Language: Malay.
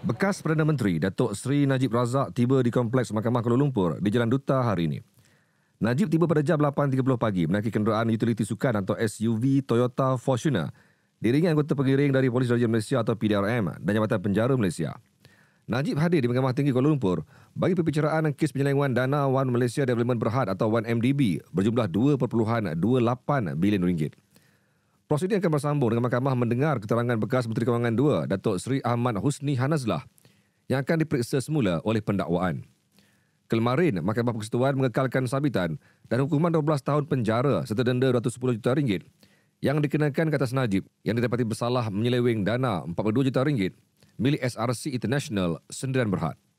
Bekas Perdana Menteri Datuk Seri Najib Razak tiba di Kompleks Mahkamah Kuala Lumpur di Jalan Duta hari ini. Najib tiba pada jam 8.30 pagi menaiki kenderaan utiliti sukan atau SUV Toyota Fortuner Dirinya anggota pengiring dari Polis Raja Malaysia atau PDRM dan Jabatan Penjara Malaysia. Najib hadir di Mahkamah Tinggi Kuala Lumpur bagi perbicaraan kes penyelewengan dana One Malaysia Development Berhad atau 1MDB berjumlah 2.28 bilion ringgit. Proses ini akan bersambung dengan mahkamah mendengar keterangan bekas Menteri Kewangan II, Datuk Seri Ahmad Husni Hanazlah yang akan diperiksa semula oleh pendakwaan. Kelemarin, Mahkamah Persekutuan mengekalkan sabitan dan hukuman 12 tahun penjara serta denda RM210 juta ringgit yang dikenakan ke atas Najib yang didapati bersalah menyeleweng dana RM42 juta ringgit milik SRC International Sendirian Berhad.